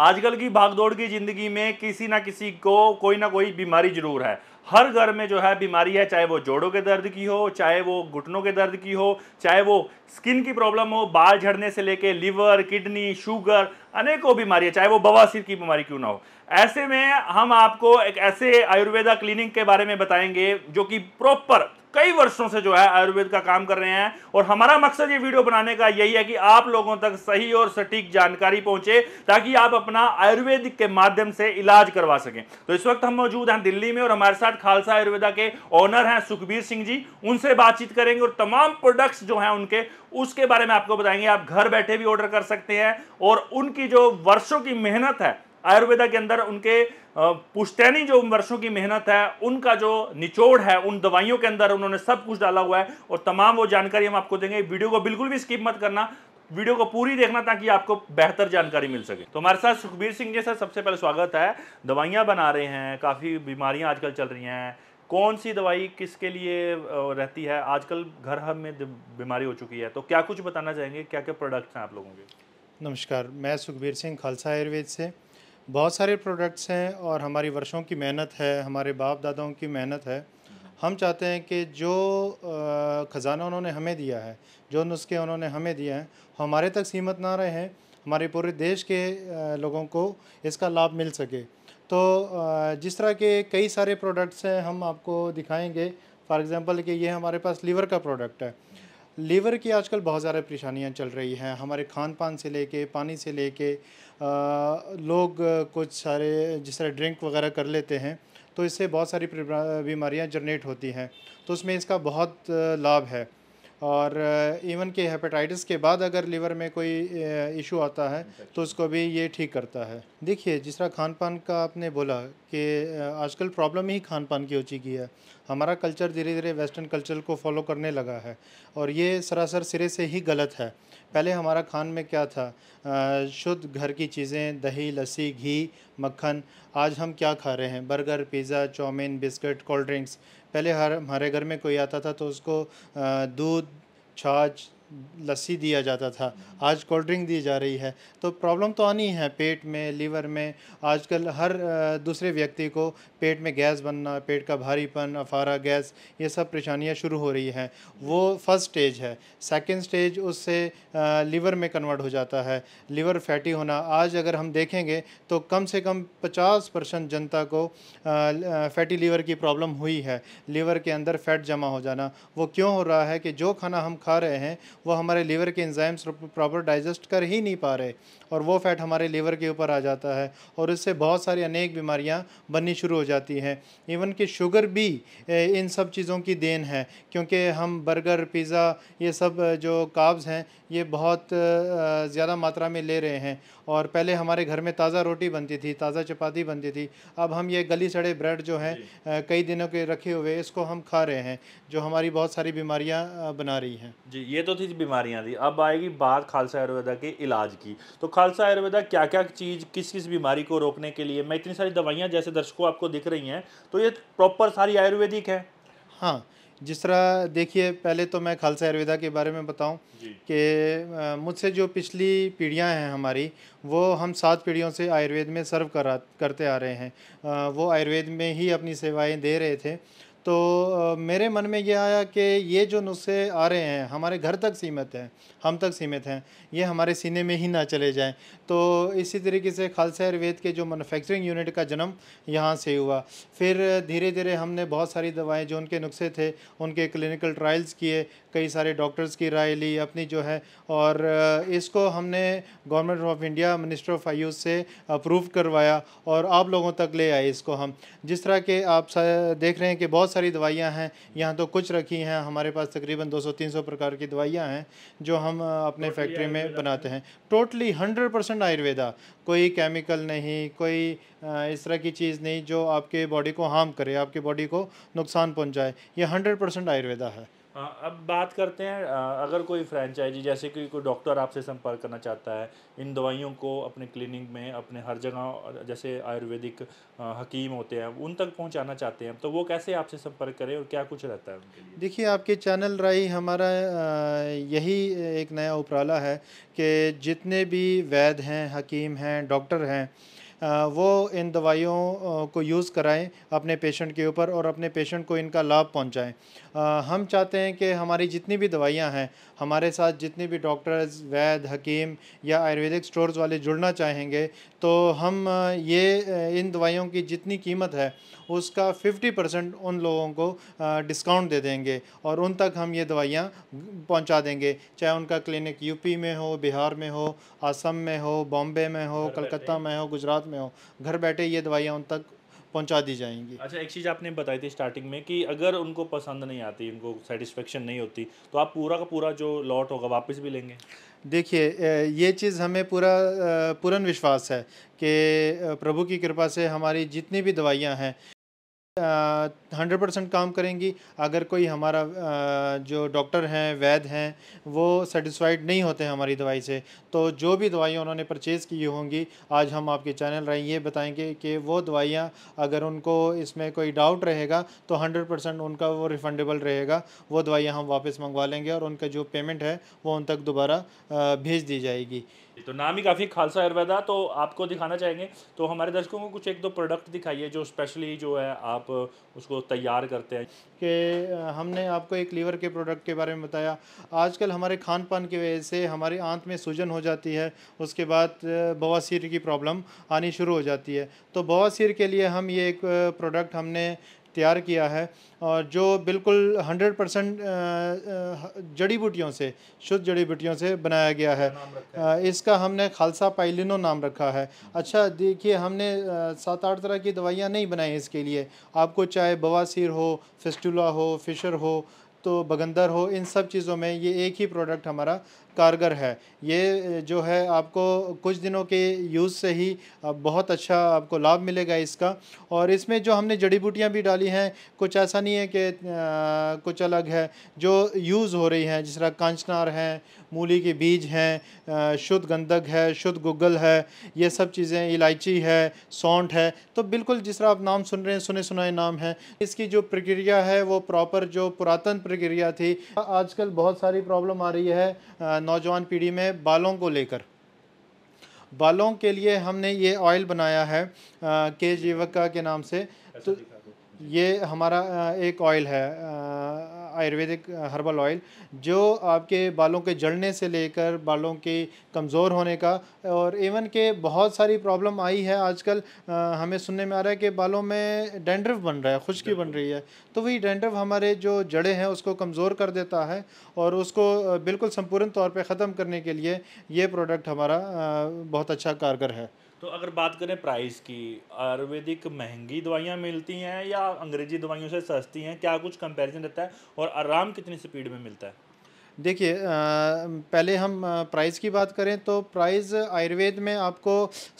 आजकल की भागदौड़ की ज़िंदगी में किसी ना किसी को कोई ना कोई बीमारी ज़रूर है हर घर में जो है बीमारी है चाहे वो जोड़ों के दर्द की हो चाहे वो घुटनों के दर्द की हो चाहे वो स्किन की प्रॉब्लम हो बाल झड़ने से लेके लीवर किडनी शुगर अनेकों बीमारियाँ चाहे वो बवासीर की बीमारी क्यों ना हो ऐसे में हम आपको एक ऐसे आयुर्वेदा क्लिनिक के बारे में बताएंगे जो कि प्रॉपर कई वर्षों से जो है आयुर्वेद का काम कर रहे हैं और हमारा मकसद ये वीडियो बनाने का यही है कि आप लोगों तक सही और सटीक जानकारी पहुंचे ताकि आप अपना आयुर्वेद के माध्यम से इलाज करवा सकें तो इस वक्त हम मौजूद हैं दिल्ली में और हमारे साथ खालसा आयुर्वेदा के ऑनर हैं सुखबीर सिंह जी उनसे बातचीत करेंगे और तमाम प्रोडक्ट्स जो हैं उनके उसके बारे में आपको बताएंगे आप घर बैठे भी ऑर्डर कर सकते हैं और उनकी जो वर्षों की मेहनत है आयुर्वेदा के अंदर उनके पुश्तैनी जो वर्षों की मेहनत है उनका जो निचोड़ है उन दवाइयों के अंदर उन्होंने सब कुछ डाला हुआ है और तमाम वो जानकारी हम आपको देंगे वीडियो को बिल्कुल भी स्किप मत करना वीडियो को पूरी देखना ताकि आपको बेहतर जानकारी मिल सके तो हमारे साथ सुखबीर सिंह जी सर सबसे पहले स्वागत है दवाइयाँ बना रहे हैं काफ़ी बीमारियाँ आजकल चल रही हैं कौन सी दवाई किसके लिए रहती है आजकल घर हम में बीमारी हो चुकी है तो क्या कुछ बताना चाहेंगे क्या क्या प्रोडक्ट्स हैं आप लोगों के नमस्कार मैं सुखबीर सिंह खालसा आयुर्वेद से बहुत सारे प्रोडक्ट्स हैं और हमारी वर्षों की मेहनत है हमारे बाप दादाओं की मेहनत है हम चाहते हैं कि जो ख़जाना उन्होंने हमें दिया है जो नुस्खे उन्होंने हमें दिए हैं हमारे तक सीमित ना रहे हैं हमारे पूरे देश के लोगों को इसका लाभ मिल सके तो जिस तरह के कई सारे प्रोडक्ट्स हैं हम आपको दिखाएंगे फॉर एग्ज़ाम्पल कि ये हमारे पास लीवर का प्रोडक्ट है लीवर की आजकल बहुत ज़्यादा परेशानियाँ चल रही हैं हमारे खान पान से लेके पानी से लेके लोग कुछ सारे जिस तरह ड्रिंक वगैरह कर लेते हैं तो इससे बहुत सारी बीमारियाँ जनरेट होती हैं तो उसमें इसका बहुत लाभ है और इवन के हेपेटाइटिस के बाद अगर लीवर में कोई इशू आता है तो उसको भी ये ठीक करता है देखिए जिस तरह खान पान का आपने बोला कि आजकल प्रॉब्लम ही खान पान की हो चुकी है हमारा कल्चर धीरे धीरे वेस्टर्न कल्चर को फॉलो करने लगा है और ये सरासर सिरे से ही गलत है पहले हमारा खान में क्या था शुद्ध घर की चीज़ें दही लस्सी घी मक्खन आज हम क्या खा रहे हैं burger pizza chowmein biscuit cold drinks पहले हर हमारे घर में कोई आता था तो उसको दूध छाछ लस्सी दिया जाता था आज कोल्ड ड्रिंक दी जा रही है तो प्रॉब्लम तो आनी है पेट में लीवर में आजकल हर दूसरे व्यक्ति को पेट में गैस बनना पेट का भारीपन अफारा गैस ये सब परेशानियां शुरू हो रही हैं वो फर्स्ट स्टेज है सेकंड स्टेज उससे लीवर में कन्वर्ट हो जाता है लीवर फैटी होना आज अगर हम देखेंगे तो कम से कम पचास परसेंट जनता को फैटी लीवर की प्रॉब्लम हुई है लीवर के अंदर फैट जमा हो जाना वो क्यों हो रहा है कि जो खाना हम खा रहे हैं वो हमारे लीवर के एंजाइम्स प्रॉपर डाइजेस्ट कर ही नहीं पा रहे और वो फैट हमारे लीवर के ऊपर आ जाता है और इससे बहुत सारी अनेक बीमारियाँ बननी शुरू हो जाती हैं इवन कि शुगर भी इन सब चीज़ों की देन है क्योंकि हम बर्गर पिज़्ज़ा ये सब जो काब्स हैं ये बहुत ज़्यादा मात्रा में ले रहे हैं और पहले हमारे घर में ताज़ा रोटी बनती थी ताज़ा चपाती बनती थी अब हम ये गली सड़े ब्रेड जो हैं कई दिनों के रखे हुए इसको हम खा रहे हैं जो हमारी बहुत सारी बीमारियाँ बना रही हैं जी ये तो थी बीमारियाँ थी अब आएगी बात खालसा आयुर्वेदा के इलाज की तो खालसा आयुर्वेदा क्या क्या चीज़ किस किस बीमारी को रोकने के लिए मैं इतनी सारी दवाइयाँ जैसे दर्शकों आपको दिख रही हैं तो ये प्रॉपर सारी आयुर्वेदिक है हाँ जिस तरह देखिए पहले तो मैं खालसा आयुर्वेदा के बारे में बताऊं कि मुझसे जो पिछली पीढ़ियां हैं हमारी वो हम सात पीढ़ियों से आयुर्वेद में सर्व करा करते आ रहे हैं आ, वो आयुर्वेद में ही अपनी सेवाएं दे रहे थे तो मेरे मन में यह आया कि ये जो नुस्खे आ रहे हैं हमारे घर तक सीमित हैं हम तक सीमित हैं ये हमारे सीने में ही ना चले जाएँ तो इसी तरीके से खालसा आयुर्वेद के जो मैनुफैक्चरिंग यूनिट का जन्म यहाँ से हुआ फिर धीरे धीरे हमने बहुत सारी दवाएँ जो उनके नुस्खे थे उनके क्लिनिकल ट्रायल्स किए कई सारे डॉक्टर्स की राय ली अपनी जो है और इसको हमने government of India minister of Ayush से अप्रूव करवाया और आप लोगों तक ले आए इसको हम जिस तरह के आप देख रहे हैं कि बहुत सारी दवाइयाँ हैं यहाँ तो कुछ रखी हैं हमारे पास तकरीबन 200-300 प्रकार की दवाइयाँ हैं जो हम हम अपने फैक्ट्री में बनाते हैं टोटली हंड्रेड परसेंट आयुर्वेदा कोई केमिकल नहीं कोई इस तरह की चीज़ नहीं जो आपके बॉडी को हार्म करे आपके बॉडी को नुकसान पहुंचाए ये हंड्रेड परसेंट आयुर्वेदा है अब बात करते हैं अगर कोई फ्रेंचाइजी जैसे कि कोई डॉक्टर आपसे संपर्क करना चाहता है इन दवाइयों को अपने क्लिनिक में अपने हर जगह जैसे आयुर्वेदिक हकीम होते हैं उन तक पहुंचाना चाहते हैं तो वो कैसे आपसे संपर्क करें और क्या कुछ रहता है देखिए आपके चैनल राही हमारा यही एक नया उपराला है कि जितने भी वैद हैं हकीम हैं डॉक्टर हैं वो इन दवाइयों को यूज़ कराएं अपने पेशेंट के ऊपर और अपने पेशेंट को इनका लाभ पहुंचाएं हम चाहते हैं कि हमारी जितनी भी दवाइयां हैं हमारे साथ जितने भी डॉक्टर्स वैद हकीम या आयुर्वेदिक स्टोर्स वाले जुड़ना चाहेंगे तो हम ये इन दवाइयों की जितनी कीमत है उसका 50 परसेंट उन लोगों को डिस्काउंट दे देंगे और उन तक हम ये दवाइयाँ पहुँचा देंगे चाहे उनका क्लिनिक यूपी में हो बिहार में हो आसम में हो बॉम्बे में हो कलकत्ता में हो गुजरात में हो घर बैठे ये दवाइयाँ उन तक पहुंचा दी जाएंगी अच्छा एक चीज़ आपने बताई थी स्टार्टिंग में कि अगर उनको पसंद नहीं आती उनको सेटिस्फेक्शन नहीं होती तो आप पूरा का पूरा जो लॉट होगा वापस भी लेंगे देखिए ये चीज़ हमें पूरा पूर्ण विश्वास है कि प्रभु की कृपा से हमारी जितनी भी दवाइयाँ हैं हंड्रेड परसेंट काम करेंगी अगर कोई हमारा जो डॉक्टर हैं वैद हैं वो सेटिस्फाइड नहीं होते हैं हमारी दवाई से तो जो भी दवाइयाँ उन्होंने परचेज़ की होंगी आज हम आपके चैनल राय ये बताएंगे कि वो दवाइयाँ अगर उनको इसमें कोई डाउट रहेगा तो हंड्रेड परसेंट उनका वो रिफंडेबल रहेगा वो दवाइयाँ हम वापस मंगवा लेंगे और उनका जो पेमेंट है वो उन तक दोबारा भेज दी जाएगी तो नाम ही काफ़ी खालसा आयुर्वेदा तो आपको दिखाना चाहेंगे तो हमारे दर्शकों को कुछ एक दो प्रोडक्ट दिखाइए जो स्पेशली जो है आप उसको तैयार करते हैं कि हमने आपको एक लीवर के प्रोडक्ट के बारे में बताया आजकल हमारे खान पान की वजह से हमारे आंत में सूजन हो जाती है उसके बाद बवासीर की प्रॉब्लम आनी शुरू हो जाती है तो बवासीर के लिए हम ये एक प्रोडक्ट हमने इख्तियार किया है और जो बिल्कुल 100 परसेंट जड़ी बूटियों से शुद्ध जड़ी बूटियों से बनाया गया है, है। इसका हमने खालसा पाइलिनो नाम रखा है अच्छा देखिए हमने सात आठ तरह की दवाइयाँ नहीं बनाई इसके लिए आपको चाहे बवासीर हो फिस्टुला हो फिशर हो तो बगंदर हो इन सब चीज़ों में ये एक ही प्रोडक्ट हमारा कारगर है ये जो है आपको कुछ दिनों के यूज़ से ही बहुत अच्छा आपको लाभ मिलेगा इसका और इसमें जो हमने जड़ी बूटियाँ भी डाली हैं कुछ ऐसा नहीं है कि कुछ अलग है जो यूज़ हो रही हैं जिस तरह कांचनार हैं मूली के बीज हैं शुद्ध गंधक है शुद्ध गुगल है ये सब चीज़ें इलायची है सौंठ है तो बिल्कुल जिस तरह आप नाम सुन रहे हैं सुने सुनाए नाम है इसकी जो प्रक्रिया है वो प्रॉपर जो पुरातन प्रक्रिया थी आजकल बहुत सारी प्रॉब्लम आ रही है नौजवान पीढ़ी में बालों को लेकर बालों के लिए हमने ये ऑयल बनाया है के जीवका के नाम से तो ये हमारा एक ऑयल है आयुर्वेदिक हर्बल ऑयल जो आपके बालों के जड़ने से लेकर बालों के कमज़ोर होने का और इवन के बहुत सारी प्रॉब्लम आई है आजकल हमें सुनने में आ रहा है कि बालों में डेंड्रव बन रहा है खुश्की बन रही है तो वही डेंड्रव हमारे जो जड़े हैं उसको कमज़ोर कर देता है और उसको बिल्कुल संपूर्ण तौर पर ख़त्म करने के लिए ये प्रोडक्ट हमारा बहुत अच्छा कारगर है तो अगर बात करें प्राइस की आयुर्वेदिक महंगी दवाइयाँ मिलती हैं या अंग्रेजी दवाइयों से सस्ती हैं क्या कुछ कंपैरिजन रहता है और आराम कितनी स्पीड में मिलता है देखिए पहले हम प्राइस की बात करें तो प्राइस आयुर्वेद में आपको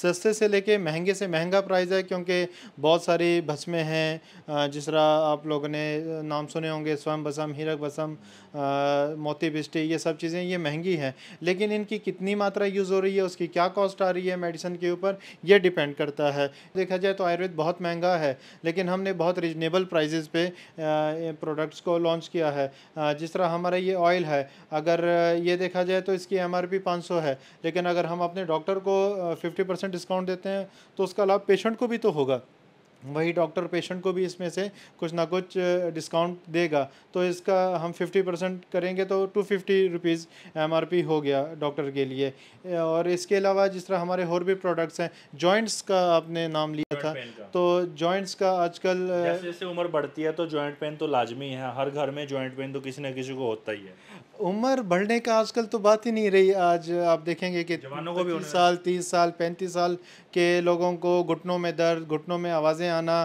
सस्ते से लेके महंगे से महंगा प्राइस है क्योंकि बहुत सारी भस्में हैं जिस तरह आप लोगों ने नाम सुने होंगे स्वयं भसम हीरक भसम मोती बिस्टी ये सब चीज़ें ये महंगी हैं लेकिन इनकी कितनी मात्रा यूज़ हो रही है उसकी क्या कॉस्ट आ रही है मेडिसिन के ऊपर ये डिपेंड करता है देखा जाए तो आयुर्वेद बहुत महंगा है लेकिन हमने बहुत रिजनेबल प्राइजेज़ पे प्रोडक्ट्स को लॉन्च किया है जिस तरह हमारा ये ऑयल है अगर ये देखा जाए तो इसकी एम आर है लेकिन अगर हम अपने डॉक्टर को फिफ्टी डिस्काउंट देते हैं तो उसका लाभ पेशेंट को भी तो होगा वही डॉक्टर पेशेंट को भी इसमें से कुछ ना कुछ डिस्काउंट देगा तो इसका हम 50 परसेंट करेंगे तो टू फिफ्टी रुपीज़ एम हो गया डॉक्टर के लिए और इसके अलावा जिस तरह हमारे और भी प्रोडक्ट्स हैं जॉइंट्स का आपने नाम लिया था तो जॉइंट्स का आजकल जैसे जैसे उम्र बढ़ती है तो जॉइंट पेन तो लाजमी है हर घर में जॉइंट पेन तो किसी न किसी को होता ही है उम्र बढ़ने का आजकल तो बात ही नहीं रही आज आप देखेंगे कि जवानों को भी साल तीस साल पैंतीस साल के लोगों को घुटनों में दर्द घुटनों में आवाज़ें आना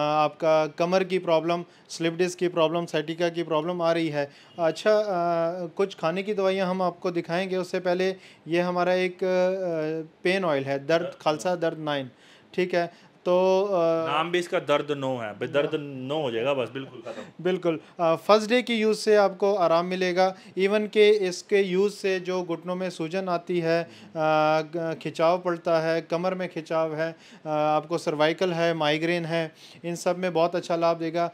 आपका कमर की प्रॉब्लम स्लिप डिस्क की प्रॉब्लम साइटिका की प्रॉब्लम आ रही है अच्छा कुछ खाने की दवाइयाँ हम आपको दिखाएंगे उससे पहले ये हमारा एक पेन ऑयल है दर्द खालसा दर्द नाइन ठीक है तो आ, नाम भी इसका दर्द नो है दर्द नो हो जाएगा बस बिल्कुल बिल्कुल फर्स्ट डे की यूज़ से आपको आराम मिलेगा इवन के इसके यूज़ से जो घुटनों में सूजन आती है खिंचाव पड़ता है कमर में खिंचाव है आ, आपको सर्वाइकल है माइग्रेन है इन सब में बहुत अच्छा लाभ देगा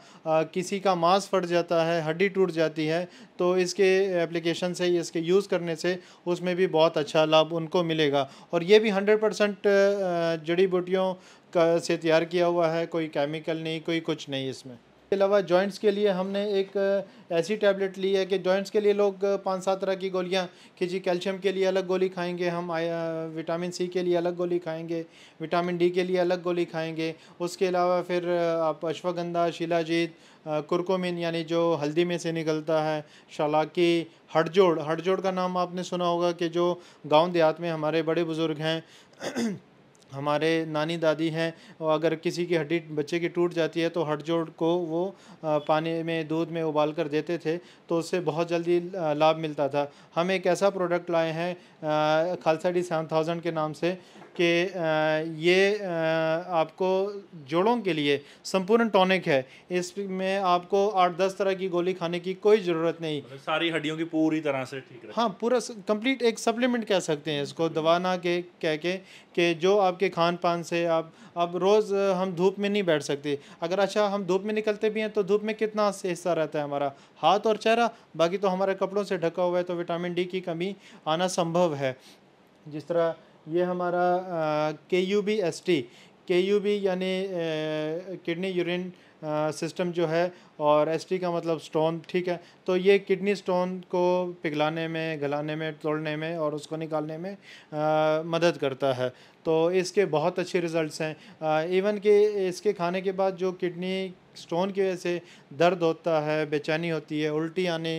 किसी का मांस फट जाता है हड्डी टूट जाती है तो इसके एप्लीकेशन से इसके यूज़ करने से उसमें भी बहुत अच्छा लाभ उनको मिलेगा और ये भी हंड्रेड परसेंट जड़ी बूटियों का से तैयार किया हुआ है कोई केमिकल नहीं कोई कुछ नहीं इसमें इसके अलावा जॉइंट्स के लिए हमने एक ऐसी टैबलेट ली है कि जॉइंट्स के लिए लोग पाँच सात तरह की गोलियाँ कि जी कैल्शियम के लिए अलग गोली खाएंगे हम विटामिन सी के लिए अलग गोली खाएंगे विटामिन डी के लिए अलग गोली खाएंगे उसके अलावा फिर आप अश्वगंधा शिलाजीत कुरकुमिन यानी जो हल्दी में से निकलता है शलाकी हड़जोड़ हड़जोड़ का नाम आपने सुना होगा कि जो गांव देहात में हमारे बड़े बुज़ुर्ग हैं हमारे नानी दादी हैं और अगर किसी की हड्डी बच्चे की टूट जाती है तो हड जोड़ को वो पानी में दूध में उबाल कर देते थे तो उससे बहुत जल्दी लाभ मिलता था हम एक ऐसा प्रोडक्ट लाए हैं खालसा डी सेवन थाउजेंड के नाम से कि ये आपको जोड़ों के लिए संपूर्ण टॉनिक है इसमें आपको आठ दस तरह की गोली खाने की कोई ज़रूरत नहीं मतलब सारी हड्डियों की पूरी तरह से ठीक हाँ पूरा कंप्लीट एक सप्लीमेंट कह सकते हैं इसको दवा ना के कह के कि जो आपके खान पान से आप अब रोज़ हम धूप में नहीं बैठ सकते अगर अच्छा हम धूप में निकलते भी हैं तो धूप में कितना हिस्सा रहता है हमारा हाथ और चेहरा बाकी तो हमारे कपड़ों से ढका हुआ है तो विटामिन डी की कमी आना संभव है जिस तरह ये हमारा K U B S T K U B यानी किडनी यूरिन सिस्टम जो है और एस टी का मतलब स्टोन ठीक है तो ये किडनी स्टोन को पिघलाने में गलाने में तोड़ने में और उसको निकालने में आ, मदद करता है तो इसके बहुत अच्छे रिजल्ट्स हैं इवन कि इसके खाने के बाद जो किडनी स्टोन की वजह से दर्द होता है बेचैनी होती है उल्टी आने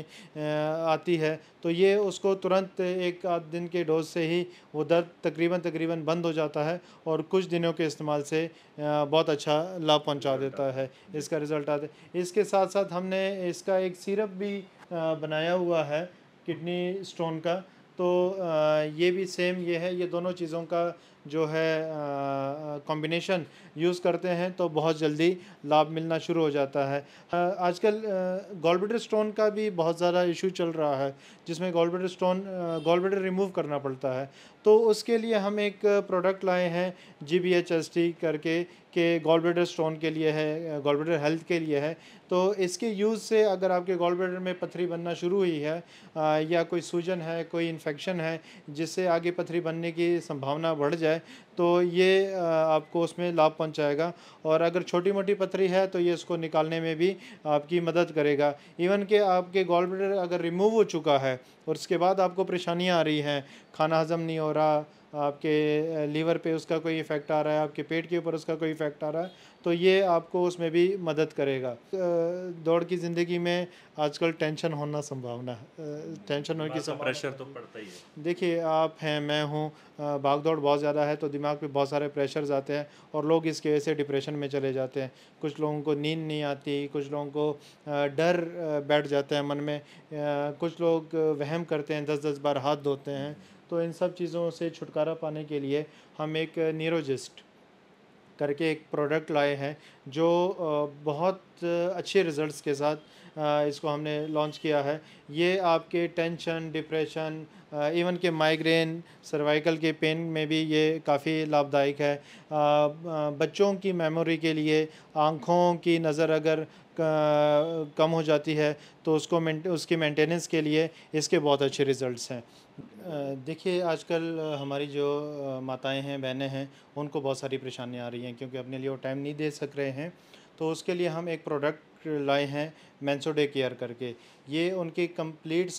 आती है तो ये उसको तुरंत एक आध दिन के डोज से ही वो दर्द तकरीबन तकरीबन बंद हो जाता है और कुछ दिनों के इस्तेमाल से बहुत अच्छा लाभ पहुंचा देता है इसका रिज़ल्ट आता है इसके साथ साथ हमने इसका एक सिरप भी बनाया हुआ है किडनी स्टोन का तो ये भी सेम ये है ये दोनों चीज़ों का जो है कॉम्बिनेशन यूज़ करते हैं तो बहुत जल्दी लाभ मिलना शुरू हो जाता है आजकल गोलबेटर स्टोन का भी बहुत ज़्यादा इशू चल रहा है जिसमें गोलबेटर स्टोन गोलबेटर रिमूव करना पड़ता है तो उसके लिए हम एक प्रोडक्ट लाए हैं G B H S T करके के गोलब्रेडर स्टोन के लिए है गोलब्रेडर हेल्थ के लिए है तो इसके यूज़ से अगर आपके गोलब्रेडर में पथरी बनना शुरू हुई है आ, या कोई सूजन है कोई इन्फेक्शन है जिससे आगे पथरी बनने की संभावना बढ़ जाए तो ये आपको उसमें लाभ पहुंचाएगा और अगर छोटी मोटी पथरी है तो ये इसको निकालने में भी आपकी मदद करेगा इवन के आपके गोल ब्लेडर अगर रिमूव हो चुका है और उसके बाद आपको परेशानियाँ आ रही हैं खाना हज़म नहीं हो रहा आपके लीवर पे उसका कोई इफ़ेक्ट आ रहा है आपके पेट के ऊपर उसका कोई इफ़ेक्ट आ रहा है तो ये आपको उसमें भी मदद करेगा दौड़ की ज़िंदगी में आजकल टेंशन होना संभावना टेंशन होने की संभावना प्रेशर तो पड़ता ही है देखिए आप हैं मैं हूँ भाग दौड़ बहुत ज़्यादा है तो दिमाग पे बहुत सारे प्रेशर्स आते हैं और लोग इसकी वजह से डिप्रेशन में चले जाते हैं कुछ लोगों को नींद नहीं आती कुछ लोगों को डर बैठ जाता है मन में कुछ लोग वहम करते हैं दस दस बार हाथ धोते हैं तो इन सब चीज़ों से छुटकारा पाने के लिए हम एक न्यूरोजिस्ट करके एक प्रोडक्ट लाए हैं जो बहुत अच्छे रिजल्ट्स के साथ इसको हमने लॉन्च किया है ये आपके टेंशन डिप्रेशन इवन के माइग्रेन सर्वाइकल के पेन में भी ये काफ़ी लाभदायक है बच्चों की मेमोरी के लिए आँखों की नज़र अगर कम हो जाती है तो उसको उसकी मेंटेनेंस के लिए इसके बहुत अच्छे रिजल्ट्स हैं देखिए आजकल हमारी जो माताएं हैं बहनें हैं उनको बहुत सारी परेशानियाँ आ रही हैं क्योंकि अपने लिए वो टाइम नहीं दे सक रहे हैं तो उसके लिए हम एक प्रोडक्ट लाए हैं मैंसोडे केयर करके ये उनकी कंप्लीट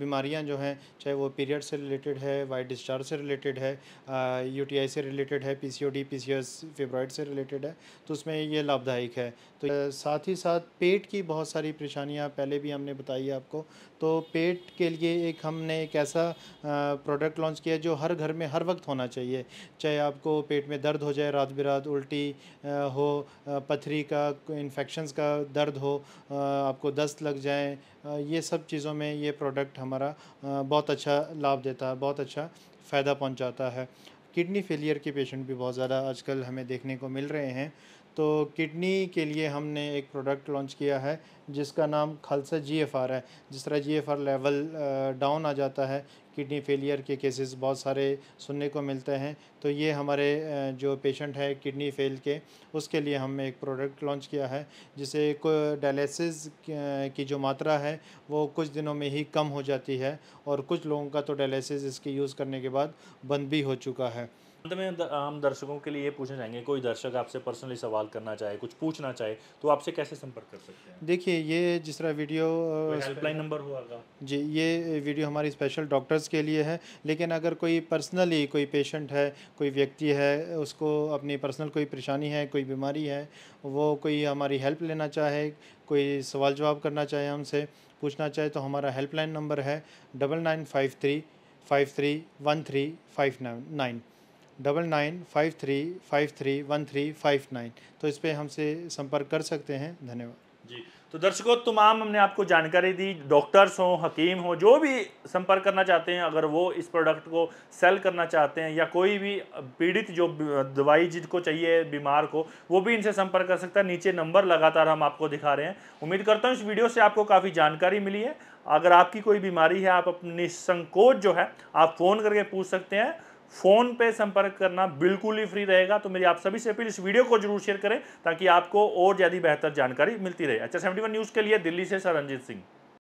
बीमारियां जो हैं चाहे वो पीरियड से रिलेटेड है वाइट डिस्चार्ज से रिलेटेड है यूटीआई से रिलेटेड है पीसीओडी पीसीएस फेब्रॉइड से रिलेटेड है तो उसमें ये लाभदायक है तो साथ ही साथ पेट की बहुत सारी परेशानियाँ पहले भी हमने बताई आपको तो पेट के लिए एक हमने एक ऐसा प्रोडक्ट लॉन्च किया जो हर घर में हर वक्त होना चाहिए चाहे आपको पेट में दर्द हो जाए रात बिरात उल्टी हो पथरी का इन्फेक्शन का दर्द हो आपको दस्त लग जाए ये सब चीज़ों में ये प्रोडक्ट हमारा बहुत अच्छा लाभ देता है बहुत अच्छा फ़ायदा पहुंचाता है किडनी फेलियर के पेशेंट भी बहुत ज़्यादा आजकल हमें देखने को मिल रहे हैं तो किडनी के लिए हमने एक प्रोडक्ट लॉन्च किया है जिसका नाम खालसा जी एफ आर है जिस तरह G F R level down आ जाता है किडनी फेलियर के केसेस बहुत सारे सुनने को मिलते हैं तो ये हमारे जो पेशेंट है किडनी फेल के उसके लिए हमने एक प्रोडक्ट लॉन्च किया है जिसे डायलिसिस की जो मात्रा है वो कुछ दिनों में ही कम हो जाती है और कुछ लोगों का तो डायलिसिस इसके यूज़ करने के बाद बंद भी हो चुका है अंत में हम दर्शकों के लिए ये पूछना चाहेंगे कोई दर्शक आपसे पर्सनली सवाल करना चाहे कुछ पूछना चाहे तो आपसे कैसे संपर्क कर सकते हैं देखिए ये जिस तरह वीडियो हेल्पलाइन नंबर होगा जी ये वीडियो हमारी स्पेशल डॉक्टर्स के लिए है लेकिन अगर कोई पर्सनली कोई पेशेंट है कोई व्यक्ति है उसको अपनी पर्सनल कोई परेशानी है कोई बीमारी है वो कोई हमारी हेल्प लेना चाहे कोई सवाल जवाब करना चाहे हमसे पूछना चाहे तो हमारा हेल्पलाइन नंबर है double nine five three five three one three five nine nine double nine five three five three one three five nine तो इस पर हमसे संपर्क कर सकते हैं धन्यवाद जी तो दर्शकों तमाम हमने आपको जानकारी दी डॉक्टर्स हो हकीम हों जो भी संपर्क करना चाहते हैं अगर वो इस प्रोडक्ट को सेल करना चाहते हैं या कोई भी पीड़ित जो दवाई जिसको चाहिए बीमार को वो भी इनसे संपर्क कर सकता है नीचे नंबर लगातार हम आपको दिखा रहे हैं उम्मीद करता हूँ इस वीडियो से आपको काफ़ी जानकारी मिली है अगर आपकी कोई बीमारी है आप अपनी संकोच जो है आप फ़ोन करके पूछ सकते हैं फोन पे संपर्क करना बिल्कुल ही फ्री रहेगा तो मेरी आप सभी से अपील इस वीडियो को जरूर शेयर करें ताकि आपको और ज़्यादा बेहतर जानकारी मिलती रहे अच्छा सेवेंटी न्यूज़ के लिए दिल्ली से सर रंजीत सिंह